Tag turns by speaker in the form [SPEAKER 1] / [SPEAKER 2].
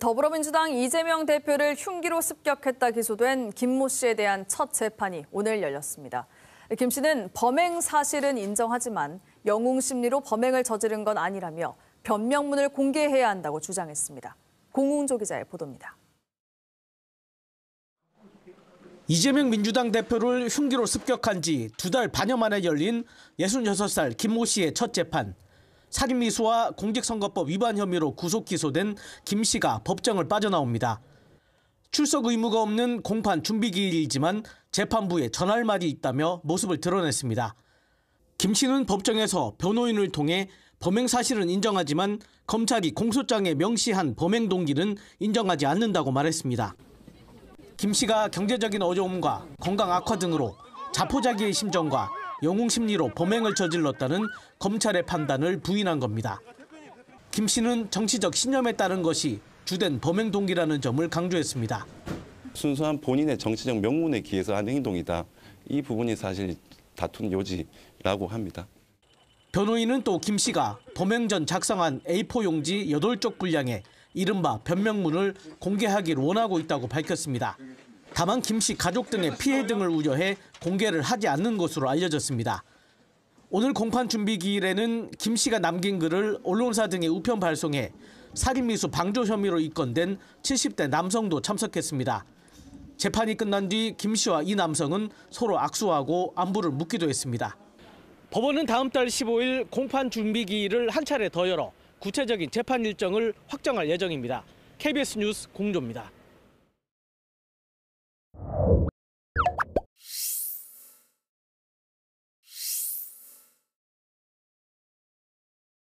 [SPEAKER 1] 더불어민주당 이재명 대표를 흉기로 습격했다 기소된 김모 씨에 대한 첫 재판이 오늘 열렸습니다. 김 씨는 범행 사실은 인정하지만 영웅 심리로 범행을 저지른 건 아니라며 변명문을 공개해야 한다고 주장했습니다. 공웅조 기자의 보도입니다.
[SPEAKER 2] 이재명 민주당 대표를 흉기로 습격한 지 두 달 반여 만에 열린 66살 김모 씨의 첫 재판. 살인미수와 공직선거법 위반 혐의로 구속 기소된 김 씨가 법정을 빠져나옵니다. 출석 의무가 없는 공판 준비기일이지만 재판부에 전할 말이 있다며 모습을 드러냈습니다. 김 씨는 법정에서 변호인을 통해 범행 사실은 인정하지만 검찰이 공소장에 명시한 범행 동기는 인정하지 않는다고 말했습니다. 김 씨가 경제적인 어려움과 건강 악화 등으로 자포자기의 심정과 영웅심리로 범행을 저질렀다는 검찰의 판단을 부인한 겁니다. 김 씨는 정치적 신념에 따른 것이 주된 범행 동기라는 점을 강조했습니다.
[SPEAKER 3] 순수한 본인의 정치적 명분에 기해서 한 행동이다. 이 부분이 사실 다툰 요지라고 합니다.
[SPEAKER 2] 변호인은 또 김 씨가 범행 전 작성한 A4 용지 8쪽 분량의 이른바 변명문을 공개하길 원하고 있다고 밝혔습니다. 다만 김씨 가족 등의 피해 등을 우려해 공개를 하지 않는 것으로 알려졌습니다. 오늘 공판 준비 기일에는 김 씨가 남긴 글을 언론사 등에 우편 발송해 살인미수 방조 혐의로 입건된 70대 남성도 참석했습니다. 재판이 끝난 뒤 김 씨와 이 남성은 서로 악수하고 안부를 묻기도 했습니다. 법원은 다음 달 15일 공판 준비 기일을 한 차례 더 열어 구체적인 재판 일정을 확정할 예정입니다. KBS 뉴스 공조입니다.